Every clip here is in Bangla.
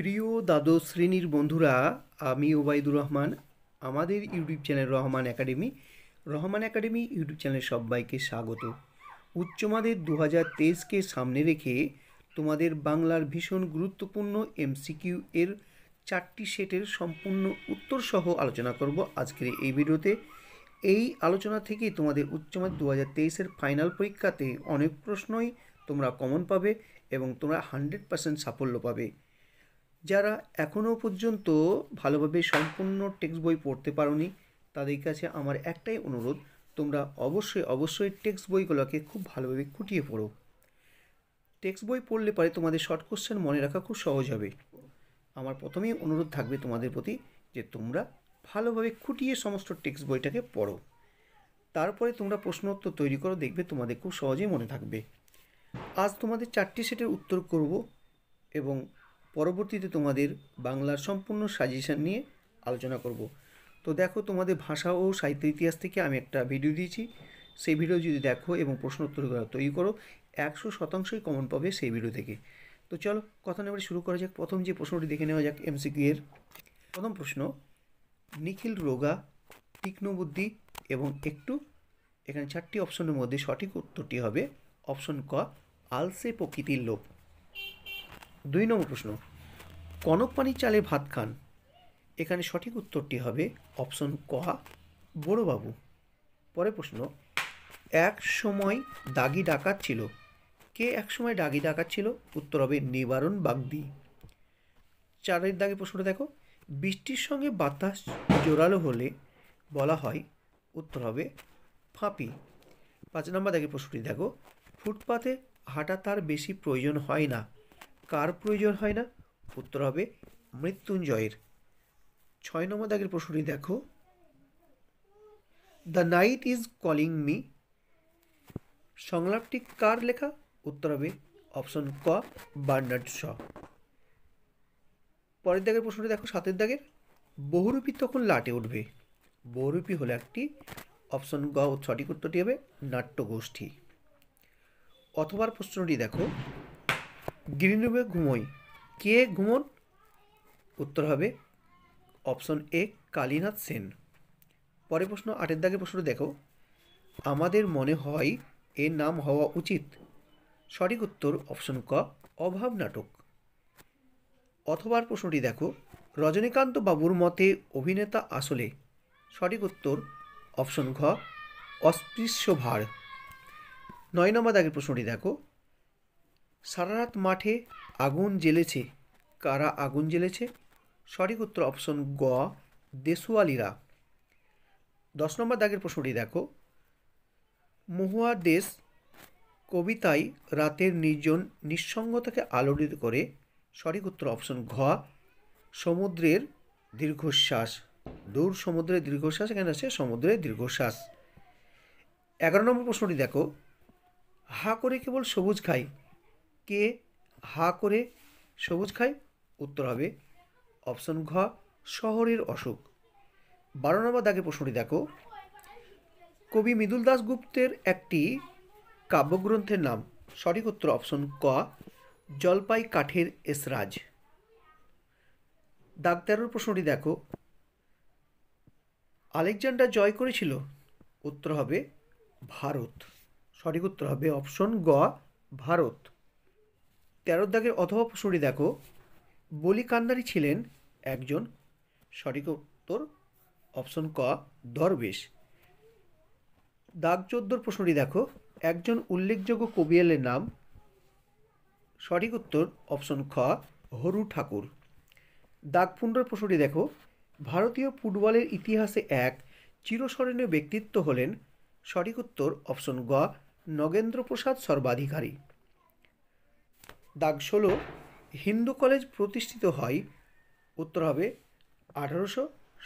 প্রিয় দ্বাদশ শ্রেণীর বন্ধুরা আমি ওবায়দুর রহমান আমাদের YouTube channel Rahman Academy Rahman Academy YouTube channel সবাইকে স্বাগত উচ্চমাদের দু হাজার তেইশকে সামনে রেখে তোমাদের বাংলার ভীষণ গুরুত্বপূর্ণ এমসিকিউ এর চারটি সেটের সম্পূর্ণ উত্তর সহ আলোচনা করব আজকের এই ভিডিওতে এই আলোচনা থেকেই তোমাদের উচ্চমাধ্যমিক দু হাজার তেইশের ফাইনাল পরীক্ষাতে অনেক প্রশ্নই তোমরা কমন পাবে এবং তোমরা হান্ড্রেড পার্সেন্ট সাফল্য পাবে যারা এখনও পর্যন্ত ভালোভাবে সম্পূর্ণ টেক্সট বই পড়তে পারোনি তাদের কাছে আমার একটাই অনুরোধ তোমরা অবশ্যই অবশ্যই টেক্সট বইগুলোকে খুব ভালোভাবে খুঁটিয়ে পড়ো টেক্সট বই পড়লে পরে তোমাদের শর্ট কোশ্চেন মনে রাখা খুব সহজ হবে আমার প্রথমেই অনুরোধ থাকবে তোমাদের প্রতি যে তোমরা ভালোভাবে খুঁটিয়ে সমস্ত টেক্সট বইটাকে পড়ো তারপরে তোমরা প্রশ্নোত্তর তৈরি করো দেখবে তোমাদের খুব সহজেই মনে থাকবে আজ তোমাদের চারটি সেটের উত্তর করব এবং পরবর্তীতে তোমাদের বাংলার সম্পূর্ণ সাজেশান নিয়ে আলোচনা করব তো দেখো তোমাদের ভাষা ও সাহিত্য ইতিহাস থেকে আমি একটা ভিডিও দিয়েছি সেই ভিডিও যদি দেখো এবং প্রশ্ন উত্তর তৈরি করো একশো শতাংশই কমন পাবে সেই ভিডিও থেকে তো চলো কথা নেবার শুরু করা যাক প্রথম যে প্রশ্নটি দেখে নেওয়া যাক এমসিকিউ এর প্রথম প্রশ্ন নিখিল রোগা তীক্ষ্ণবুদ্ধি এবং একটু এখানে চারটি অপশনের মধ্যে সঠিক উত্তরটি হবে অপশন ক আলসে প্রকৃতির লোভ দুই নম্বর প্রশ্ন কনকপানি চালে ভাত খান এখানে সঠিক উত্তরটি হবে অপশন ক বড়োবাবু পরে প্রশ্ন এক সময় দাগি ডাকাত ছিল কে এক সময় ডাগি ডাকাত ছিল উত্তর হবে নিবারণ বাগদি চারের দাগে প্রশ্নটা দেখো বৃষ্টির সঙ্গে বাতাস জোরালো হলে বলা হয় উত্তর হবে ফাঁপি পাঁচ নম্বর দাগে প্রশ্নটি দেখো ফুটপাতে হাঁটা তার বেশি প্রয়োজন হয় না কার প্রয়োজন হয় না উত্তর হবে মৃত্যুঞ্জয়ের ছয় নম্বর দাগের প্রশ্নটি দেখো the night is calling me সংলাপটি কার লেখা উত্তর হবে অপশন ক বার্নার্ড শ পরের দাগের প্রশ্নটি দেখো সাতের দাগের বহুরূপী তখন লাটে উঠবে বহুরূপী হলো একটি অপশন গ সঠিক উত্তরটি হবে নাট্যগোষ্ঠী অথবার প্রশ্নটি দেখো গ্রিনরুমে ঘুমোয় কে ঘুমন উত্তর হবে অপশন এ কালীনাথ সেন পরে প্রশ্ন আটের দাগের প্রশ্ন দেখো আমাদের মনে হয় এর নাম হওয়া উচিত সঠিক উত্তর অপশন ক অভাব নাটক অথবার প্রশ্নটি দেখো রজনীকান্ত বাবুর মতে অভিনেতা আসলে সঠিক উত্তর অপশন ঘ অস্পৃশ্য ভার নয় নম্বর দাগের প্রশ্নটি দেখো সারা রাত মাঠে আগুন জ্বেলেছে কারা আগুন জ্বেলেছে সঠিক উত্তর অপশন গ দেশওয়ালিরা দশ নম্বর দাগের প্রশ্নটি দেখো মহুয়া দেশ কবিতায় রাতের নির্জন নিঃসঙ্গতাকে আলোড়িত করে সঠিক উত্তর অপশন ঘ সমুদ্রের দীর্ঘশ্বাস দূর সমুদ্রের দীর্ঘশ্বাস এখানে আছে সমুদ্রের দীর্ঘশ্বাস এগারো নম্বর প্রশ্নটি দেখো হা করে কেবল সবুজ খাই কে হা করে সবুজ খায় উত্তর হবে অপশন ঘ শহরের অসুখ বারো নম্বর দাগে প্রশ্নটি দেখো কবি মৃদুল দাসগুপ্তের একটি কাব্যগ্রন্থের নাম সঠিক উত্তর অপশন ক জলপাই কাঠের এসরাজ দাগ তেরোর প্রশ্নটি দেখো আলেকজান্ডার জয় করেছিল উত্তর হবে ভারত সঠিক উত্তর হবে অপশন গ ভারত তেরো দাগের অথবা প্রশ্নটি দেখো বলি কান্দারি ছিলেন একজন সঠিক উত্তর অপশন ক দরবেশ দাগ চোদ্দোর প্রশ্নটি দেখো একজন উল্লেখযোগ্য কবিয়ালের নাম সঠিক উত্তর অপশন খ হরু ঠাকুর দাগ পুণ্ডর প্রশ্নটি দেখো ভারতীয় ফুটবলের ইতিহাসে এক চিরস্মরণীয় ব্যক্তিত্ব হলেন সঠিক উত্তর অপশন গ নগেন্দ্র প্রসাদ সর্বাধিকারী দাগ ষোলো হিন্দু কলেজ প্রতিষ্ঠিত হয় উত্তর হবে আঠারোশো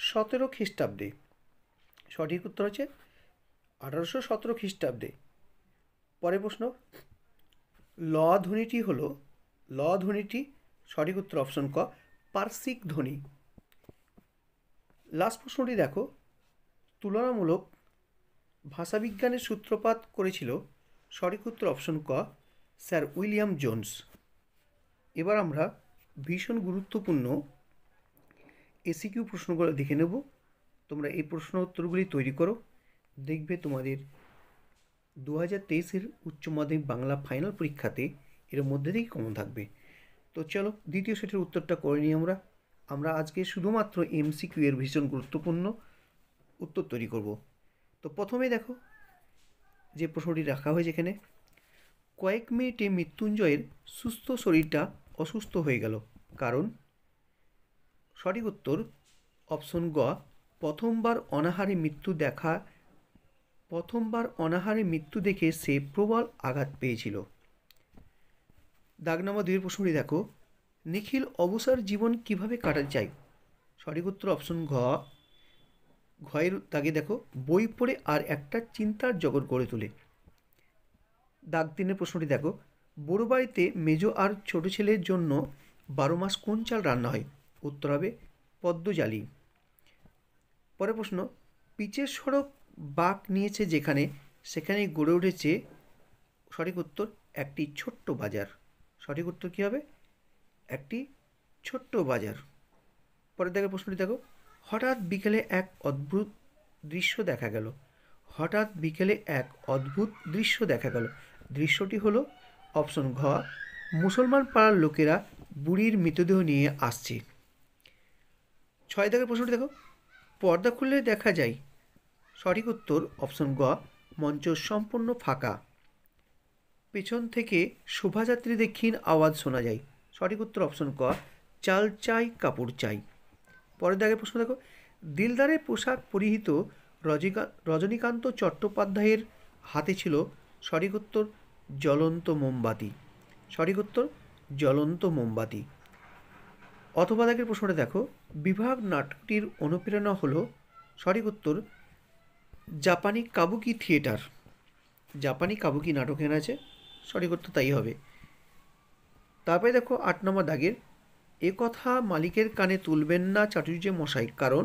সতেরো খ্রিস্টাব্দে সঠিক উত্তর হচ্ছে আঠারোশো সতেরো খ্রিস্টাব্দে পরের প্রশ্ন ল ধ্বনিটি হল ল ধ্বনিটি সঠিক উত্তর অপশন ক পার্সিক ধ্বনি লাস্ট প্রশ্নটি দেখো তুলনামূলক ভাষাবিজ্ঞানের সূত্রপাত করেছিল সঠিক উত্তর অপশন ক স্যার উইলিয়াম জোন্স এবার আমরা ভীষণ গুরুত্বপূর্ণ এসিকিউ প্রশ্নগুলো দেখে নেব তোমরা এই প্রশ্ন উত্তরগুলি তৈরি করো দেখবে তোমাদের দু হাজার তেইশের উচ্চ মাধ্যমিক বাংলা ফাইনাল পরীক্ষাতে এর মধ্যে থেকেই কমন থাকবে তো চলো দ্বিতীয় সেটের উত্তরটা করে নিই আমরা আমরা আজকে শুধুমাত্র এমসিকিউ এর ভীষণ গুরুত্বপূর্ণ উত্তর তৈরি করব তো প্রথমে দেখো যে প্রশ্নটি রাখা হয়েছে এখানে কয়েক মিনিটে মৃত্যুঞ্জয়ের সুস্থ শরীরটা অসুস্থ হয়ে গেল কারণ সঠিক উত্তর অপশন গ প্রথমবার অনাহারে মৃত্যু দেখা প্রথমবার অনাহারে মৃত্যু দেখে সে প্রবল আঘাত পেয়েছিল দাগ নম্বর দুইয়ের প্রশ্নটি দেখো নিখিল অবসর জীবন কিভাবে কাটা চাই সঠিক উত্তর অপশন ঘ ঘয়ের তাকে দেখো বই পড়ে আর একটা চিন্তার জগৎ গড়ে তোলে দাগ তিনের প্রশ্নটি দেখো বড় বাড়িতে মেজো আর ছোট ছেলের জন্য বারো মাস কোন চাল রান্না হয় উত্তর হবে পদ্মজালি পরের প্রশ্ন পিচের সড়ক বাঘ নিয়েছে যেখানে সেখানে গড়ে উঠেছে সঠিক উত্তর একটি ছোট্ট বাজার সঠিক উত্তর কী হবে একটি ছোট্ট বাজার পরের দেখার প্রশ্নটি দেখো হঠাৎ বিকেলে এক অদ্ভুত দৃশ্য দেখা গেল হঠাৎ বিকেলে এক অদ্ভুত দৃশ্য দেখা গেল দৃশ্যটি হলো অপশন ঘ মুসলমান পাড়ার লোকেরা বুড়ির মৃতদেহ নিয়ে আসছে ছয় দাগের প্রশ্নটি দেখো পর্দা খুললে দেখা যায় সঠিক উত্তর অপশন গ মঞ্চ সম্পূর্ণ ফাঁকা পেছন থেকে শোভাযাত্রীদের ক্ষীণ আওয়াজ শোনা যায় সঠিক উত্তর অপশন ক চাল চাই কাপড় চাই পরের দাগের প্রশ্ন দেখো দিলদারের পোশাক পরিহিত রজনীকান্ত চট্টোপাধ্যায়ের হাতে ছিল সঠিক উত্তর জ্বলন্ত মোমবাতি সঠিক উত্তর জ্বলন্ত মোমবাতি অথবা দাগের প্রশ্নটা দেখো বিভাগ নাটকটির অনুপ্রেরণা হলো সঠিক উত্তর জাপানি কাবুকি থিয়েটার জাপানি কাবুকি নাটকের আছে সঠিক উত্তর তাই হবে তারপরে দেখো আট নম্বর দাগের এ কথা মালিকের কানে তুলবেন না চাটুর্য মশাই কারণ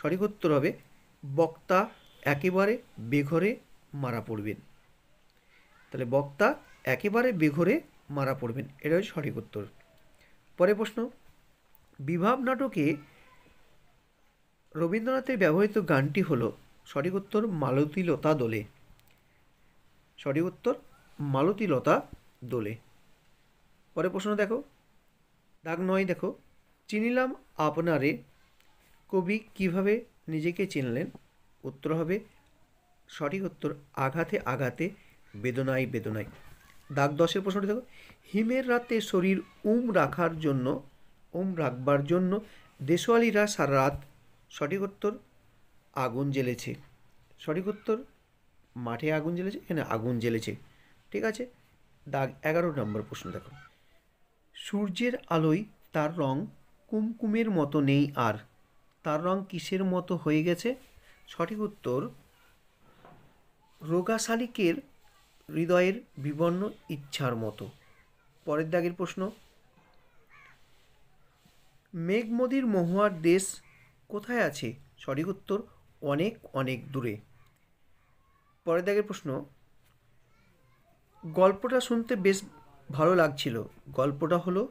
সঠিক উত্তর হবে বক্তা একেবারে বেঘরে মারা পড়বেন তাহলে বক্তা একেবারে বেঘরে মারা পড়বেন এটা হচ্ছে সঠিক উত্তর পরের প্রশ্ন বিভাব নাটকে রবীন্দ্রনাথের ব্যবহৃত গানটি হলো সঠিক উত্তর মালতী লতা দোলে সঠিক উত্তর মালতী লতা দোলে পরের প্রশ্ন দেখো দাগ নয় দেখো চিনিলাম আপনারে কবি কিভাবে নিজেকে চিনলেন উত্তর হবে সঠিক উত্তর আঘাতে আঘাতে বেদনায় বেদনায় দাগ দশের প্রশ্নটি দেখো হিমের রাতে শরীর উম রাখার জন্য উম রাখবার জন্য দেশওয়ালিরা সারা রাত সঠিক উত্তর আগুন জ্বেলেছে সঠিক উত্তর মাঠে আগুন জ্বেলেছে এখানে আগুন জ্বেলেছে ঠিক আছে দাগ এগারো নম্বর প্রশ্ন দেখো সূর্যের আলোয় তার রং কুমকুমের মতো নেই আর তার রং কিসের মতো হয়ে গেছে সঠিক উত্তর রোগাশালিকের হৃদয়ের বিবর্ণ ইচ্ছার মতো পরের দাগের প্রশ্ন মেঘমদির মহুয়ার দেশ কোথায় আছে সঠিক উত্তর অনেক অনেক দূরে পরের দাগের প্রশ্ন গল্পটা শুনতে বেশ ভালো লাগছিল গল্পটা হলো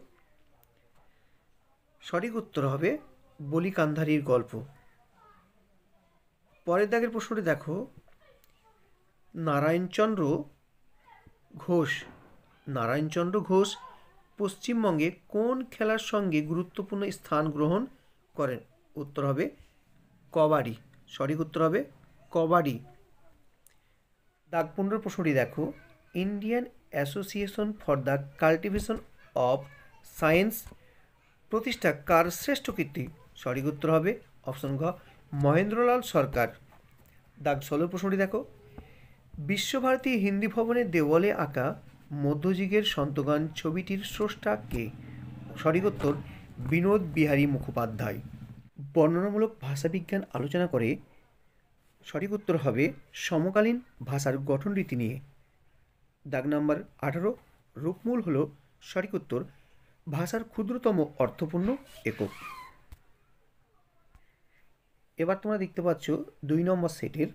সঠিক উত্তর হবে বলিকান্ধারীর গল্প পরের দাগের প্রশ্নটি দেখো নারায়ণচন্দ্র ঘোষ নারায়ণচন্দ্র ঘোষ পশ্চিমবঙ্গে কোন খেলার সঙ্গে গুরুত্বপূর্ণ স্থান গ্রহণ করেন উত্তর হবে কবাডি সঠিক উত্তর হবে কবাডি দাগপুণ্ড প্রশ্নটি দেখো Indian Association for the Cultivation of Science প্রতিষ্ঠা কার শ্রেষ্ঠ কীর্তি সঠিক উত্তর হবে অপশন ঘ মহেন্দ্রলাল সরকার দাগ ষোলো প্রশ্নটি দেখো বিশ্বভারতী হিন্দি ভবনের দেওয়ালে আঁকা মধ্যযুগের সন্তগান ছবিটির স্রষ্টা কে সঠিক উত্তর বিনোদ বিহারী মুখোপাধ্যায় বর্ণনামূলক ভাষাবিজ্ঞান আলোচনা করে সঠিক উত্তর হবে সমকালীন ভাষার গঠন রীতি নিয়ে দাগ নাম্বার আঠারো রূপমূল হল সঠিক উত্তর ভাষার ক্ষুদ্রতম অর্থপূর্ণ একক এবার তোমরা দেখতে পাচ্ছ দুই নম্বর সেটের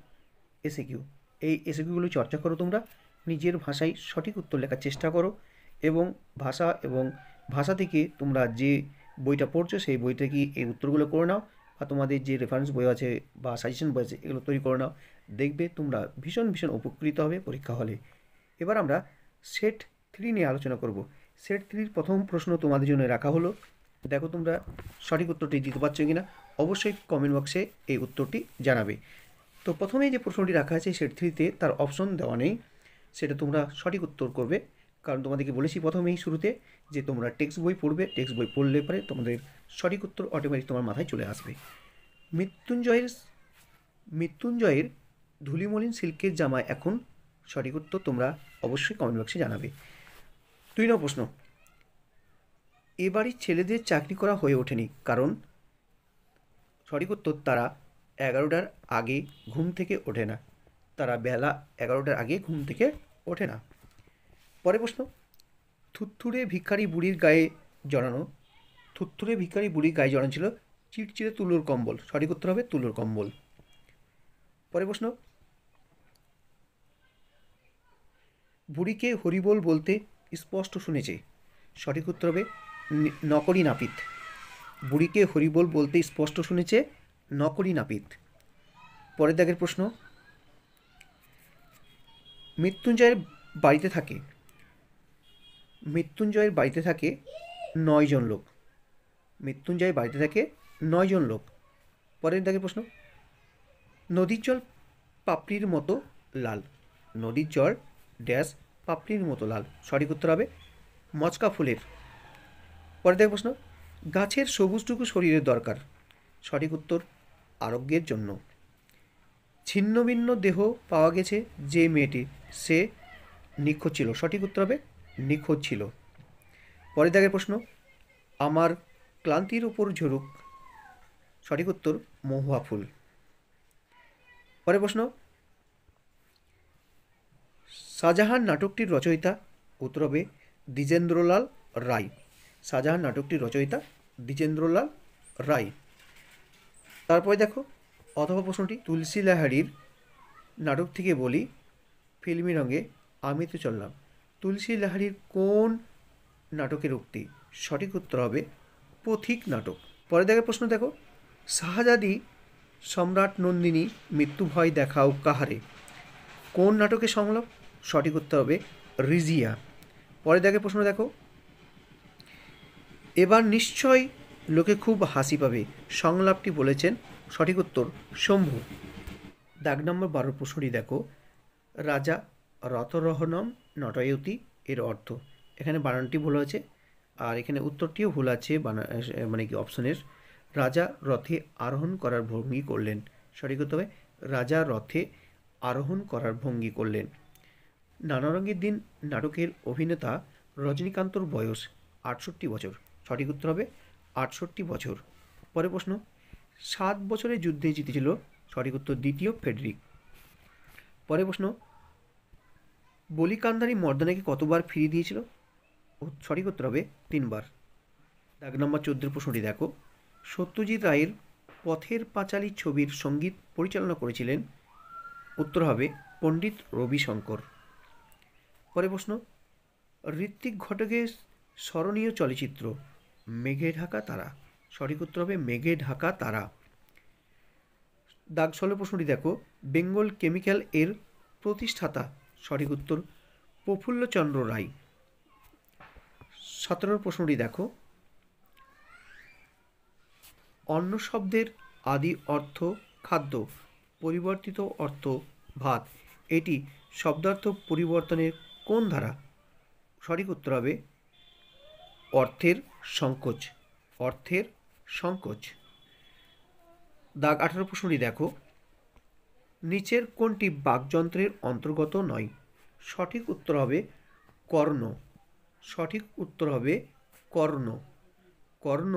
এসে কিউ এই এসবিগুলো চর্চা করো তোমরা নিজের ভাষায় সঠিক উত্তর লেখার চেষ্টা করো এবং ভাষা এবং ভাষা থেকে তোমরা যে বইটা পড়ছো সেই বইটা কি এই উত্তরগুলো করে নাও বা তোমাদের যে রেফারেন্স বই আছে বা সাজেশন বই আছে এগুলো তৈরি করে নাও দেখবে তোমরা ভীষণ ভীষণ উপকৃত হবে পরীক্ষা হলে এবার আমরা সেট থ্রি নিয়ে আলোচনা করব সেট থ্রির প্রথম প্রশ্ন তোমাদের জন্য রাখা হলো দেখো তোমরা সঠিক উত্তরটি দিতে পারছো কি না অবশ্যই কমেন্ট বক্সে এই উত্তরটি জানাবে তো প্রথমেই যে প্রশ্নটি রাখা আছে সেট থ্রিতে তার অপশন দেওয়া নেই সেটা তোমরা সঠিক উত্তর করবে কারণ তোমাদেরকে বলেছি প্রথমেই শুরুতে যে তোমরা টেক্সট বই পড়বে টেক্সট বই পড়লে পরে তোমাদের সঠিক উত্তর অটোমেটিক তোমার মাথায় চলে আসবে মৃত্যুঞ্জয়ের মৃত্যুঞ্জয়ের ধুলিমলিন সিল্কের জামা এখন সঠিক উত্তর তোমরা অবশ্যই কমেন্ট বক্সে জানাবে দুই নম্বর প্রশ্ন এবারই ছেলেদের চাকরি করা হয়ে ওঠেনি কারণ সঠিক উত্তর তারা এগারোটার আগে ঘুম থেকে ওঠে না তারা বেলা এগারোটার আগে ঘুম থেকে ওঠে না পরে প্রশ্ন থুত্থুরে ভিক্ষারি বুড়ির গায়ে জড়ানো থুত্থুরে ভিক্ষারি বুড়ির গায়ে জড়ানো ছিল চিটচিড়ে তুলোর কম্বল সঠিক উত্তর হবে তুলোর কম্বল পরে প্রশ্ন বুড়িকে হরিবোল বলতে স্পষ্ট শুনেছে সঠিক উত্তর হবে নকরি নাপিত বুড়িকে হরিবোল বলতে স্পষ্ট শুনেছে নকরি নাপিত পরের দাগের প্রশ্ন মৃত্যুঞ্জয়ের বাড়িতে থাকে মৃত্যুঞ্জয়ের বাড়িতে থাকে নয়জন লোক মৃত্যুঞ্জয়ের বাড়িতে থাকে নয়জন লোক পরের দাগের প্রশ্ন নদীর জল পাপড়ির মতো লাল নদীর জল ড্যাশ পাপড়ির মতো লাল সঠিক উত্তর হবে মচকা ফুলের পরের দাগের প্রশ্ন গাছের সবুজটুকু শরীরের দরকার সঠিক উত্তর আরোগ্যের জন্য ছিন্নভিন্ন দেহ পাওয়া গেছে যে মেয়েটি সে নিখোঁজ ছিল সঠিক উত্তর হবে নিখোঁজ ছিল পরে দেখের প্রশ্ন আমার ক্লান্তির উপর ঝরুক সঠিক উত্তর মহুয়া ফুল পরের প্রশ্ন শাহজাহান নাটকটির রচয়িতা উত্তর হবে দ্বিজেন্দ্রলাল রায় শাহজাহান নাটকটির রচয়িতা দ্বিজেন্দ্রলাল রায় তারপরে দেখো অথবা প্রশ্নটি তুলসী লাহারির নাটক থেকে বলি ফিল্মি রঙে আমি তো চললাম তুলসী লাহারির কোন নাটকের উক্তি সঠিক উত্তর হবে পথিক নাটক পরে দেখা প্রশ্ন দেখো শাহজাদি সম্রাট নন্দিনী মৃত্যু ভয় দেখাও কাহারে কোন নাটকে সংলাপ সঠিক উত্তর হবে রিজিয়া পরে দেখে প্রশ্ন দেখো এবার নিশ্চয় লোকে খুব হাসি পাবে সংলাপটি বলেছেন সঠিক উত্তর শম্ভু দাগ নম্বর বারো প্রশ্নটি দেখো রাজা রতরহনম নটয়তি এর অর্থ এখানে বানানটি ভুল আছে আর এখানে উত্তরটিও ভুল আছে মানে কি অপশনের রাজা রথে আরোহণ করার ভঙ্গি করলেন সঠিক হবে রাজা রথে আরোহণ করার ভঙ্গি করলেন নানারঙ্গের দিন নাটকের অভিনেতা রজনীকান্তর বয়স আটষট্টি বছর সঠিক উত্তর হবে আটষট্টি বছর পরের প্রশ্ন সাত বছরের যুদ্ধে জিতেছিল সঠিক উত্তর দ্বিতীয় ফেডরিক পরের প্রশ্ন বলিকান্দারি মর্দানাকে কতবার ফিরিয়ে দিয়েছিল সঠিক উত্তর হবে তিনবার দাগ নম্বর চোদ্দের প্রশ্নটি দেখো সত্যজিৎ রায়ের পথের পাঁচালী ছবির সঙ্গীত পরিচালনা করেছিলেন উত্তর হবে পণ্ডিত রবিশঙ্কর পরে প্রশ্ন ঋত্বিক ঘটকের স্মরণীয় চলচ্চিত্র মেঘে ঢাকা তারা সঠিক উত্তর হবে মেঘে ঢাকা তারা দাগ ষোলো প্রশ্নটি দেখো বেঙ্গল কেমিক্যাল এর প্রতিষ্ঠাতা সঠিক উত্তর প্রফুল্লচন্দ্র রায় সতেরো প্রশ্নটি দেখো অন্য শব্দের আদি অর্থ খাদ্য পরিবর্তিত অর্থ ভাত এটি শব্দার্থ পরিবর্তনের কোন ধারা সঠিক উত্তর হবে অর্থের সংকোচ অর্থের সংকোচ দাগ আঠারো প্রশ্নটি দেখো নিচের কোনটি বাকযন্ত্রের অন্তর্গত নয় সঠিক উত্তর হবে কর্ণ সঠিক উত্তর হবে কর্ণ কর্ণ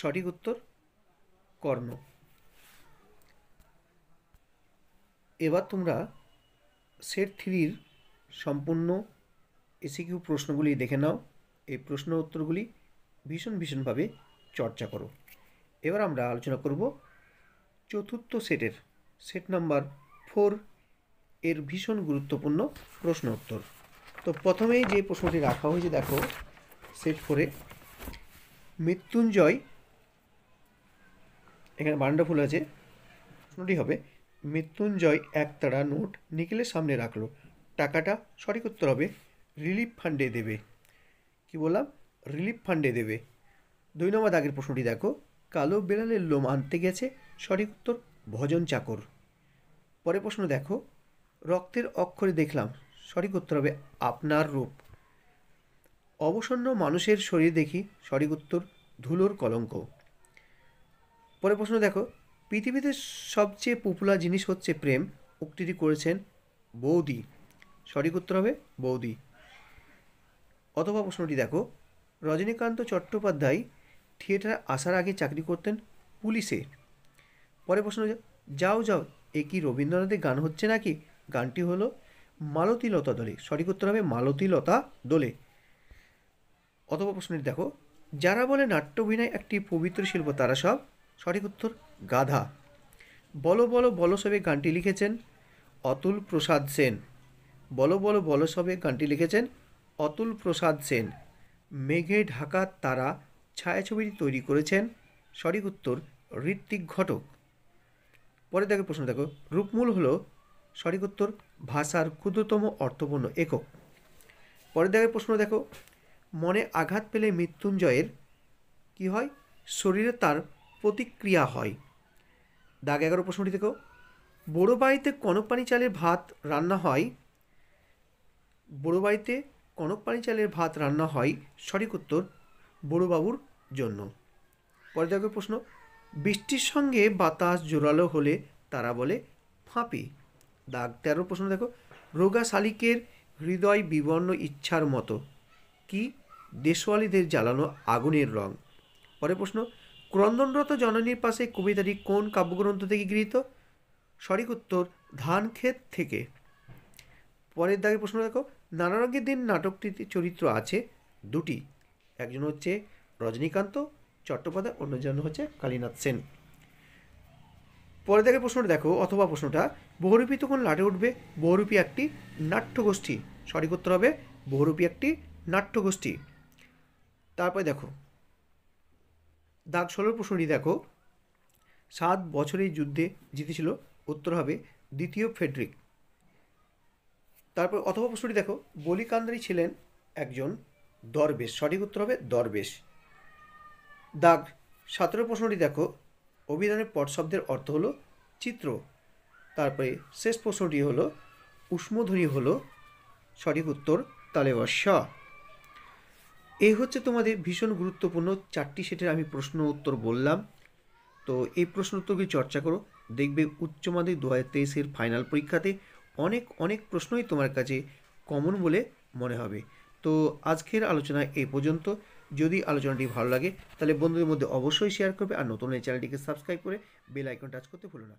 সঠিক উত্তর কর্ণ এবার তোমরা সেট থ্রির সম্পূর্ণ এসিকিউ প্রশ্নগুলি দেখে নাও এই প্রশ্ন উত্তরগুলি ভীষণ ভীষণভাবে চর্চা করো এবার আমরা আলোচনা করব চতুর্থ সেটের সেট নাম্বার ফোর এর ভীষণ গুরুত্বপূর্ণ প্রশ্ন উত্তর তো প্রথমেই যে প্রশ্নটি রাখা হয়েছে দেখো সেট ফোরে মৃত্যুঞ্জয় এখানে বান্ডা ফুল আছে প্রশ্নটি হবে মৃত্যুঞ্জয় একতারা নোট নিকেলের সামনে রাখলো টাকাটা সঠিক উত্তর হবে রিলিফ ফান্ডে দেবে কি বললাম রিলিফ ফান্ডে দেবে দুই নম্বর দাগের প্রশ্নটি দেখো কালো বেড়ালের লোম আনতে গেছে সঠিক উত্তর ভজন চাকর পরের প্রশ্ন দেখো রক্তের অক্ষরে দেখলাম সঠিক উত্তর হবে আপনার রূপ অবসন্ন মানুষের শরীর দেখি সঠিক উত্তর ধুলোর কলঙ্ক পরের প্রশ্ন দেখো পৃথিবীতে সবচেয়ে পপুলার জিনিস হচ্ছে প্রেম উক্তিটি করেছেন বৌদি সঠিক উত্তর হবে বৌদি অথবা প্রশ্নটি দেখো রজনীকান্ত চট্টোপাধ্যায় থিয়েটারে আসার আগে চাকরি করতেন পুলিশে পরে প্রশ্ন যাও যাও এ কি রবীন্দ্রনাথের গান হচ্ছে নাকি গানটি হলো মালতীলতা দোলে সঠিক উত্তর হবে লতা দোলে অথবা প্রশ্নটি দেখো যারা বলে নাট্যভিনয় একটি পবিত্র শিল্প তারা সব সঠিক উত্তর গাধা বলো বলো বলো সবে গানটি লিখেছেন অতুল প্রসাদ সেন বলো বলো বলো সবে গানটি লিখেছেন অতুল প্রসাদ সেন মেঘে ঢাকা তারা ছায়াছবিটি তৈরি করেছেন সঠিক উত্তর ঋত্বিক ঘটক পরে দেখো প্রশ্ন দেখো রূপমূল হল সঠিক উত্তর ভাষার ক্ষুদ্রতম অর্থপূর্ণ একক পরে দেখো প্রশ্ন দেখো মনে আঘাত পেলে মৃত্যুঞ্জয়ের কি হয় শরীরে তার প্রতিক্রিয়া হয় দাগ এগারো প্রশ্নটি দেখো বড়ো বাড়িতে কনকপানি চালের ভাত রান্না হয় বড়ো বাড়িতে কনক পানি চালের ভাত রান্না হয় সঠিক উত্তর বড়ুবাবুর জন্য পরে দেখো প্রশ্ন বৃষ্টির সঙ্গে বাতাস জোরালো হলে তারা বলে ফাঁপি দাগ তেরো প্রশ্ন দেখো রোগা শালিকের হৃদয় বিবর্ণ ইচ্ছার মতো কি দেশওয়ালিদের জ্বালানো আগুনের রং পরে প্রশ্ন ক্রন্দনরত জননীর পাশে কবিতাটি কোন কাব্যগ্রন্থ থেকে গৃহীত সঠিক উত্তর ধান ক্ষেত থেকে পরের দাগে প্রশ্ন দেখো নানা রঙের দিন নাটকটিতে চরিত্র আছে দুটি একজন হচ্ছে রজনীকান্ত চট্টোপাধ্যায় অন্যজন হচ্ছে কালীনাথ সেন পরে দেখে প্রশ্নটা দেখো অথবা প্রশ্নটা বহুরূপী তখন লাটে উঠবে বহুরূপী একটি নাট্যগোষ্ঠী সঠিক উত্তর হবে বহুরূপী একটি নাট্যগোষ্ঠী তারপরে দেখো দাগ ষোলোর প্রশ্নটি দেখো সাত বছরের যুদ্ধে জিতেছিল উত্তর হবে দ্বিতীয় ফেডরিক তারপর অথবা প্রশ্নটি দেখো বলিকান্দারী ছিলেন একজন দরবেশ সঠিক উত্তর হবে দরবেশ দাগ সতেরো প্রশ্নটি দেখো অভিধানের পট শব্দের অর্থ হলো চিত্র তারপরে শেষ প্রশ্নটি হলো উষ্মধ্বনি হলো সঠিক উত্তর তালেবাস এই হচ্ছে তোমাদের ভীষণ গুরুত্বপূর্ণ চারটি সেটের আমি প্রশ্ন উত্তর বললাম তো এই প্রশ্ন উত্তরগুলি চর্চা করো দেখবে উচ্চমাধ্যমিক দু হাজার তেইশের ফাইনাল পরীক্ষাতে অনেক অনেক প্রশ্নই তোমার কাছে কমন বলে মনে হবে তো আজকের আলোচনা এই পর্যন্ত যদি আলোচনাটি ভালো লাগে তাহলে বন্ধুদের মধ্যে অবশ্যই শেয়ার করবে আর নতুন এই চ্যানেলটিকে সাবস্ক্রাইব করে বেল আইকন টাচ করতে ভুলো না